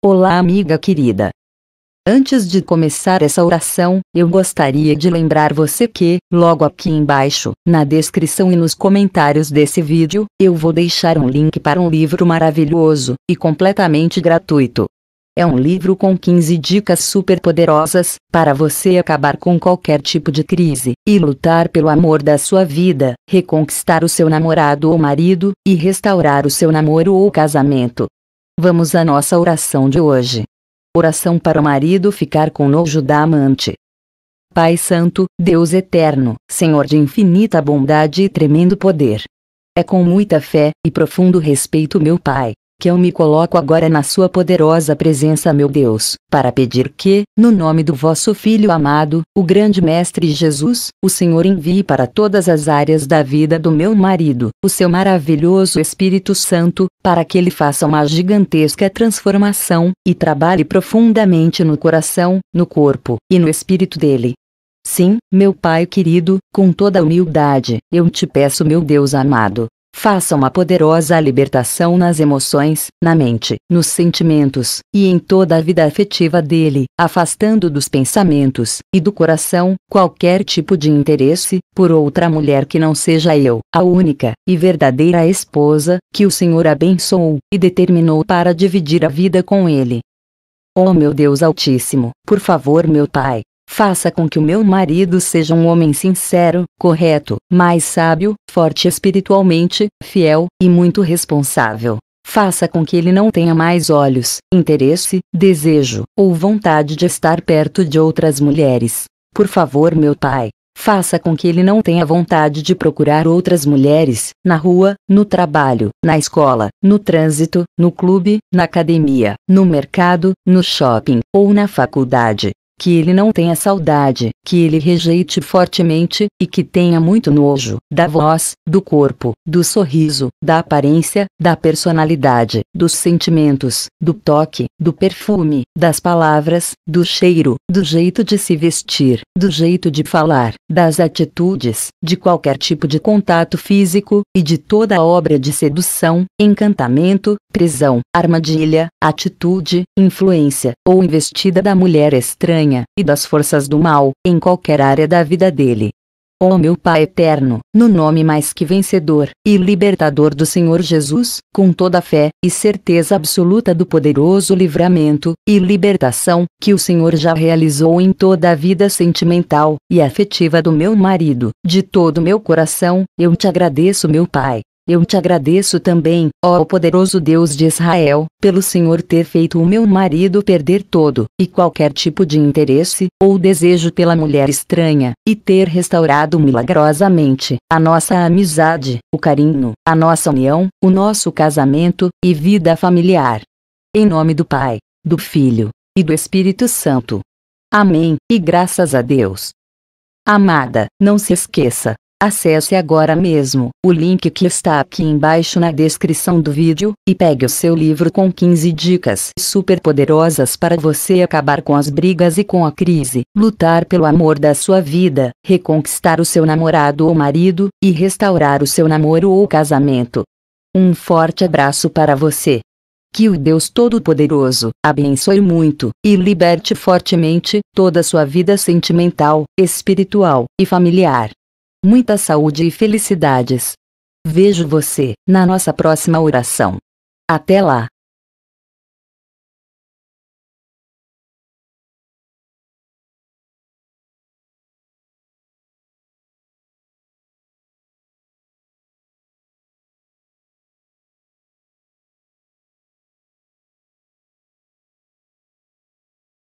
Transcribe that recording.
Olá, amiga querida. Antes de começar essa oração, eu gostaria de lembrar você que, logo aqui embaixo, na descrição e nos comentários desse vídeo, eu vou deixar um link para um livro maravilhoso e completamente gratuito. É um livro com 15 dicas super poderosas para você acabar com qualquer tipo de crise e lutar pelo amor da sua vida, reconquistar o seu namorado ou marido e restaurar o seu namoro ou casamento. Vamos à nossa oração de hoje. Oração para o marido ficar com nojo da amante. Pai Santo, Deus Eterno, Senhor de infinita bondade e tremendo poder. É com muita fé e profundo respeito, meu Pai, que eu me coloco agora na sua poderosa presença, meu Deus, para pedir que, no nome do vosso Filho amado, o grande Mestre Jesus, o Senhor envie para todas as áreas da vida do meu marido, o seu maravilhoso Espírito Santo, para que ele faça uma gigantesca transformação, e trabalhe profundamente no coração, no corpo, e no espírito dele, Sim, meu Pai querido, com toda humildade, eu te peço, meu Deus amado, faça uma poderosa libertação nas emoções, na mente, nos sentimentos e em toda a vida afetiva dele, afastando dos pensamentos e do coração qualquer tipo de interesse por outra mulher que não seja eu, a única e verdadeira esposa que o Senhor abençoou e determinou para dividir a vida com ele. Oh meu Deus Altíssimo, por favor, meu Pai, Faça com que o meu marido seja um homem sincero, correto, mais sábio, forte espiritualmente, fiel e muito responsável. Faça com que ele não tenha mais olhos, interesse, desejo ou vontade de estar perto de outras mulheres. Por favor, meu pai, faça com que ele não tenha vontade de procurar outras mulheres, na rua, no trabalho, na escola, no trânsito, no clube, na academia, no mercado, no shopping ou na faculdade que ele não tenha saudade, que ele rejeite fortemente, e que tenha muito nojo, da voz, do corpo, do sorriso, da aparência, da personalidade, dos sentimentos, do toque, do perfume, das palavras, do cheiro, do jeito de se vestir, do jeito de falar, das atitudes, de qualquer tipo de contato físico, e de toda obra de sedução, encantamento, prisão, armadilha, atitude, influência, ou investida da mulher estranha e das forças do mal, em qualquer área da vida dele. Ó oh meu Pai eterno, no nome mais que vencedor e libertador do Senhor Jesus, com toda a fé e certeza absoluta do poderoso livramento e libertação que o Senhor já realizou em toda a vida sentimental e afetiva do meu marido, de todo meu coração, eu te agradeço, meu Pai, eu te agradeço também, ó poderoso Deus de Israel, pelo Senhor ter feito o meu marido perder todo e qualquer tipo de interesse ou desejo pela mulher estranha, e ter restaurado milagrosamente a nossa amizade, o carinho, a nossa união, o nosso casamento e vida familiar. Em nome do Pai, do Filho e do Espírito Santo. Amém, e graças a Deus. Amada, não se esqueça, Acesse agora mesmo o link que está aqui embaixo na descrição do vídeo e pegue o seu livro com 15 dicas super poderosas para você acabar com as brigas e com a crise, lutar pelo amor da sua vida, reconquistar o seu namorado ou marido e restaurar o seu namoro ou casamento. Um forte abraço para você. Que o Deus Todo-Poderoso abençoe muito e liberte fortemente toda a sua vida sentimental, espiritual e familiar muita saúde e felicidades. Vejo você na nossa próxima oração. Até lá!